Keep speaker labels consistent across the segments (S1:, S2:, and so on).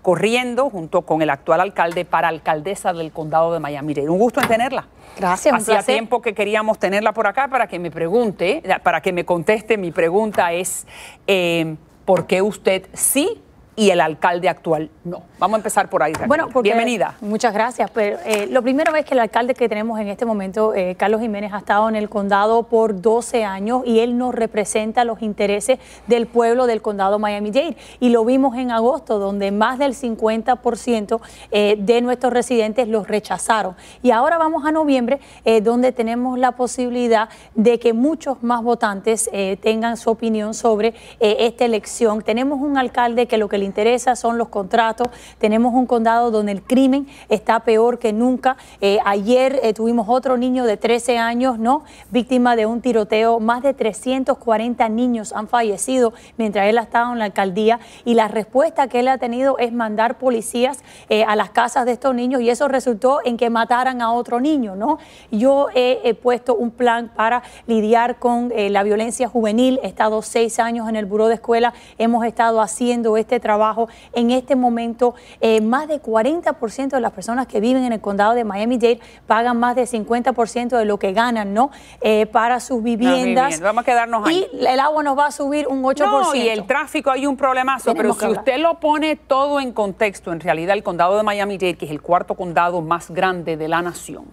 S1: corriendo junto con el actual alcalde para alcaldesa del condado de Miami. Un gusto en tenerla. Gracias. Un tiempo que queríamos tenerla por acá para que me pregunte, para que me conteste. Mi pregunta es, eh, ¿por qué usted sí y el alcalde actual no. Vamos a empezar por ahí. Bueno, bienvenida.
S2: Muchas gracias. Pero pues, eh, lo primero es que el alcalde que tenemos en este momento, eh, Carlos Jiménez, ha estado en el condado por 12 años y él nos representa los intereses del pueblo del condado Miami-Dade. Y lo vimos en agosto, donde más del 50% eh, de nuestros residentes los rechazaron. Y ahora vamos a noviembre, donde tenemos la posibilidad de que muchos más votantes tengan su opinión sobre esta elección. Tenemos un alcalde que lo que le interesa son los contratos. Tenemos un condado donde el crimen está peor que nunca. Eh, ayer eh, tuvimos otro niño de 13 años, ¿no? Víctima de un tiroteo. Más de 340 niños han fallecido mientras él ha estado en la alcaldía y la respuesta que él ha tenido es mandar policías eh, a las casas de estos niños y eso resultó en que mataran a otro niño, ¿no? Yo he, puesto un plan para lidiar con la violencia juvenil. He estado seis años en el Buró de Escuela. Hemos estado haciendo este trabajo en este momento, eh, más de 40% de las personas que viven en el condado de Miami-Dade pagan más de 50% de lo que ganan, ¿no? Eh, para sus viviendas. Vamos a quedarnos ahí. Y el agua nos va a subir un 8%. No, y el
S1: tráfico, hay un problemazo. pero si usted lo pone todo en contexto, en realidad el condado de Miami-Dade, que es el cuarto condado más grande de la nación,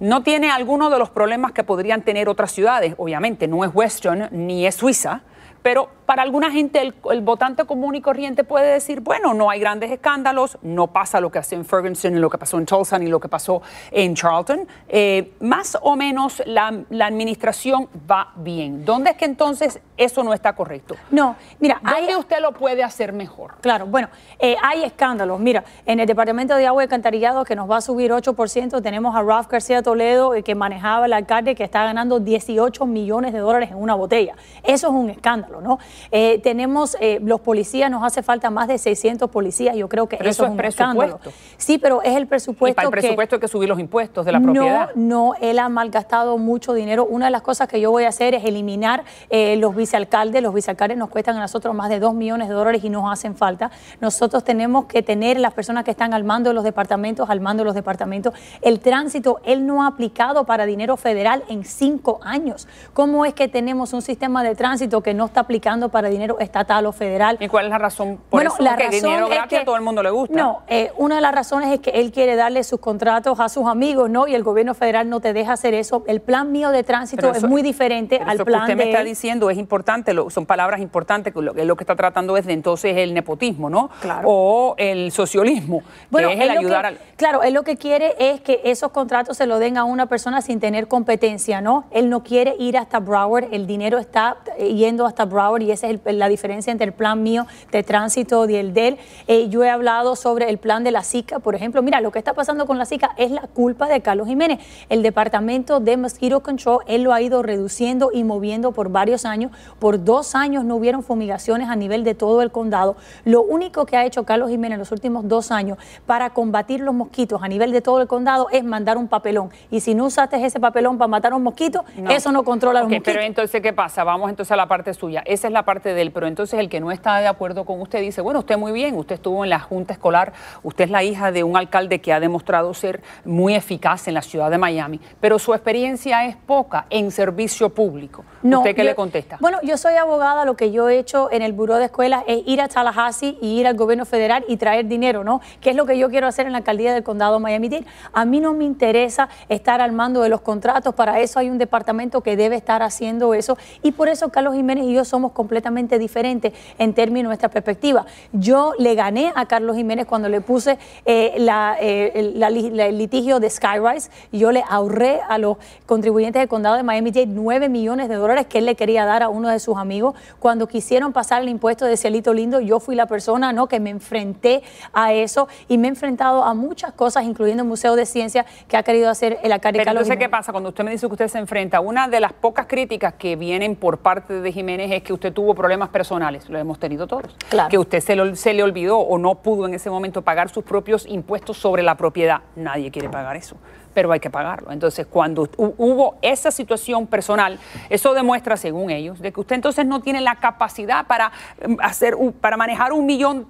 S1: no tiene alguno de los problemas que podrían tener otras ciudades. Obviamente, no es Western ni es Suiza. Pero para alguna gente, el, votante común y corriente puede decir, bueno, no hay grandes escándalos, no pasa lo que hace en Ferguson, ni lo que pasó en Tulsa, ni lo que pasó en Charlton. Eh, más o menos la, administración va bien. ¿Dónde es que entonces eso no está correcto? No, mira, ¿dónde usted lo puede hacer mejor? Claro, bueno, eh,
S2: hay escándalos. Mira, en el Departamento de Agua y Alcantarillado, que nos va a subir 8%, tenemos a Ralph García Toledo, eh, que manejaba el alcalde, que está ganando 18 millones de dólares en una botella. Eso es un escándalo. ¿no? Eh, tenemos, eh, los policías, nos hace falta más de 600 policías, yo creo que eso, es, un presupuesto. Sí, pero es el presupuesto. Y para el presupuesto
S1: que, hay que subir los impuestos de la no, propiedad.
S2: No, él ha malgastado mucho dinero. Una de las cosas que yo voy a hacer es eliminar eh, los vicealcaldes. Los vicealcaldes nos cuestan a nosotros más de 2 millones de dólares y nos hacen falta. Nosotros tenemos que tener las personas que están al mando de los departamentos, al mando de los departamentos. El tránsito, él no ha aplicado para dinero federal en cinco años. ¿Cómo es que tenemos un sistema de tránsito que no está aplicando para dinero estatal o federal. ¿Y cuál es la razón por bueno, La razón es que, a todo el mundo le gusta. No, eh, una de las razones es que él quiere darle sus contratos a sus amigos, ¿no? Y el gobierno federal no te deja hacer eso. El plan mío de tránsito es muy diferente al eso plan que usted me está diciendo
S1: es importante, son palabras importantes, que lo, lo, que está tratando desde entonces el nepotismo, ¿no? Claro. O el socialismo, bueno, es el ayudar al...
S2: Claro, él lo que quiere es que esos contratos se lo den a una persona sin tener competencia, ¿no? Él no quiere ir hasta Broward, el dinero está yendo hasta Broward y esa es la diferencia entre el plan mío de tránsito y el del. Eh, yo he hablado sobre el plan de la SICA, por ejemplo. Mira, lo que está pasando con la SICA es la culpa de Carlos Jiménez. El Departamento de Mosquito Control, él lo ha ido reduciendo y moviendo por varios años. Por dos años no hubieron fumigaciones a nivel de todo el condado. Lo único que ha hecho Carlos Jiménez en los últimos dos años para combatir los mosquitos a nivel de todo el condado es mandar un papelón. Y si no usaste ese papelón para matar un mosquito, eso no controla los mosquitos. Pero
S1: entonces, ¿qué pasa? Vamos entonces a la parte suya esa es la parte del, pero entonces el que no está de acuerdo con usted dice, bueno, usted muy bien, usted estuvo en la Junta Escolar, usted es la hija de un alcalde que ha demostrado ser muy eficaz en la ciudad de Miami, pero su experiencia es poca en servicio público. ¿Usted qué le contesta? Bueno,
S2: yo soy abogada, lo que yo he hecho en el Buró de Escuelas es ir a Tallahassee y ir al gobierno federal y traer dinero, ¿no? qué es lo que yo quiero hacer en la alcaldía del condado de miami A mí no me interesa estar al mando de los contratos, para eso hay un departamento que debe estar haciendo eso y por eso Carlos Jiménez y yo somos completamente diferentes en términos de nuestra perspectiva. Yo le gané a Carlos Jiménez cuando le puse eh, eh, el, litigio de Skyrise. Yo le ahorré a los contribuyentes del condado de Miami-Dade nueve millones de dólares que él le quería dar a uno de sus amigos. Cuando quisieron pasar el impuesto de Cielito Lindo, yo fui la persona ¿no? que me enfrenté a eso y me he enfrentado a muchas cosas, incluyendo el Museo de Ciencia que ha querido hacer el alcalde Pero sé ¿qué
S1: pasa? Cuando usted me dice que usted se enfrenta, una de las pocas críticas que vienen por parte de Jiménez es que usted tuvo problemas personales, lo hemos tenido todos, que usted se, se le olvidó o no pudo en ese momento pagar sus propios impuestos sobre la propiedad. Nadie quiere pagar eso, pero hay que pagarlo. Entonces, cuando hubo esa situación personal, eso demuestra, según ellos, de que usted entonces no tiene la capacidad para, mm, hacer, para manejar un millón,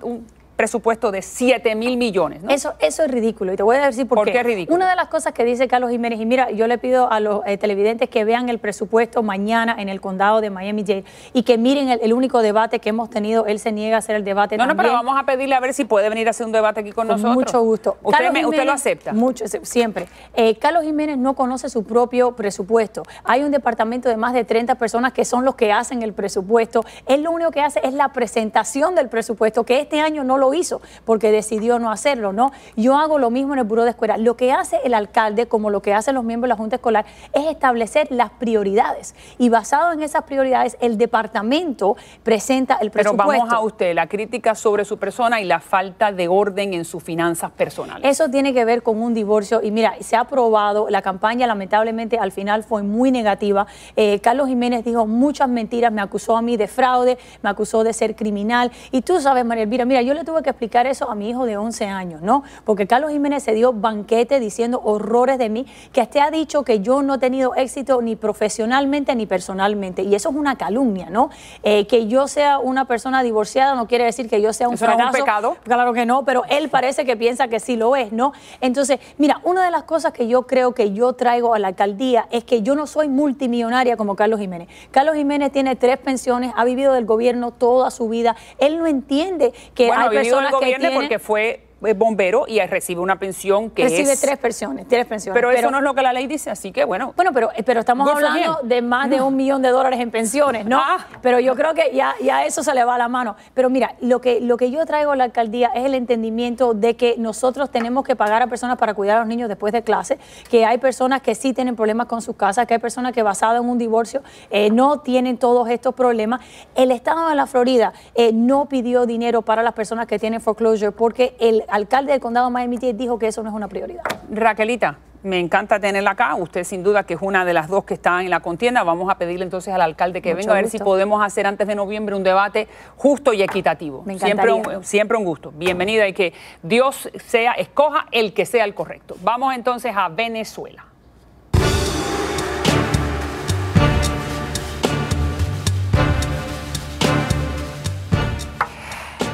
S1: presupuesto de 7 mil millones. Eso, eso es ridículo y te voy a decir por, qué.
S2: Una de las cosas que dice Carlos Jiménez, y mira, yo le pido a los eh, televidentes que vean el presupuesto mañana en el condado de Miami-Dade y que miren el, único debate que hemos tenido. Él se niega a hacer el debate. No, no, pero vamos a pedirle a ver si puede
S1: venir a hacer un debate aquí con, con Mucho
S2: gusto. ¿Usted, lo acepta? Mucho, siempre. Eh, Carlos Jiménez no conoce su propio presupuesto. Hay un departamento de más de 30 personas que son los que hacen el presupuesto. Él lo único que hace es la presentación del presupuesto, que este año no lo hizo porque decidió no hacerlo, ¿no? Yo hago lo mismo en el buró de escuela. Lo que hace el alcalde, como lo que hacen los miembros de la Junta Escolar, es establecer las prioridades. Y basado en esas prioridades, el departamento presenta el presupuesto. Pero vamos a
S1: usted, la crítica sobre su persona y la falta de orden en sus finanzas personales.
S2: Eso tiene que ver con un divorcio. Y mira, se ha aprobado, la campaña lamentablemente al final fue muy negativa. Eh, Carlos Jiménez dijo muchas mentiras, me acusó a mí de fraude, me acusó de ser criminal. Y tú sabes, María Elvira, mira, yo le tuve que explicar eso a mi hijo de 11 años, ¿no? Porque Carlos Jiménez se dio banquete diciendo horrores de mí, que usted ha dicho que yo no he tenido éxito ni profesionalmente ni personalmente. Y eso es una calumnia, ¿no? Eh, que yo sea una persona divorciada no quiere decir que yo sea un fracaso. un pecado? Claro que no, pero él parece que piensa que sí lo es, ¿no? Entonces, mira, una de las cosas que yo creo que yo traigo a la alcaldía es que yo no soy multimillonaria como Carlos Jiménez. Carlos Jiménez tiene tres pensiones, ha vivido del gobierno toda su vida. Él no entiende que hay personas digo el gobierno porque
S1: fue es bombero y recibe una pensión que recibe tres pensiones, tres pensiones. Pero, eso no es lo que la ley dice, así que bueno. Bueno, pero, eh, pero estamos hablando
S2: de más de un millón de dólares en pensiones, ¿no? Ah. Pero yo creo que ya, ya eso se le va a la mano. Pero mira, lo que, lo que yo traigo a la alcaldía es el entendimiento de que nosotros tenemos que pagar a personas para cuidar a los niños después de clase, que hay personas que sí tienen problemas con sus casas, que hay personas que basadas en un divorcio eh, no tienen todos estos problemas. El Estado de la Florida eh, no pidió dinero para las personas que tienen foreclosure porque el alcalde del condado de Miami Dade dijo que eso no es una prioridad.
S1: Raquelita, me encanta tenerla acá. Usted sin duda que es una de las dos que está en la contienda. Vamos a pedirle entonces al alcalde que venga a ver si podemos hacer antes de noviembre un debate justo y equitativo. siempre, un, siempre un gusto. Bienvenida y que Dios sea, escoja el que sea el correcto. Vamos entonces a Venezuela.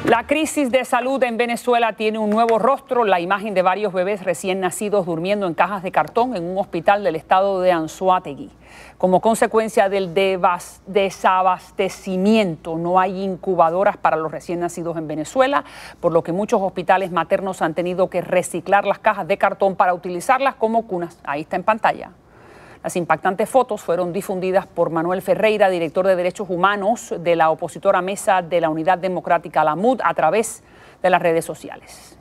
S1: La crisis de salud en Venezuela tiene un nuevo rostro. La imagen de varios bebés recién nacidos durmiendo en cajas de cartón en un hospital del estado de Anzuategui. Como consecuencia del desabastecimiento, no hay incubadoras para los recién nacidos en Venezuela, por lo que muchos hospitales maternos han tenido que reciclar las cajas de cartón para utilizarlas como cunas. Ahí está en pantalla. Las impactantes fotos fueron difundidas por Manuel Ferreira, director de Derechos Humanos de la opositora mesa de la Unidad Democrática, la MUD, a través de las redes sociales.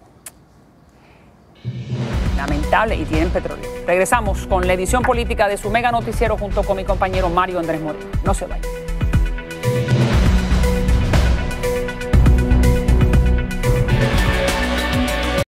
S1: Lamentable y tienen petróleo. Regresamos con la edición política de su mega noticiero junto con mi compañero Mario Andrés Moreno. No se vayan.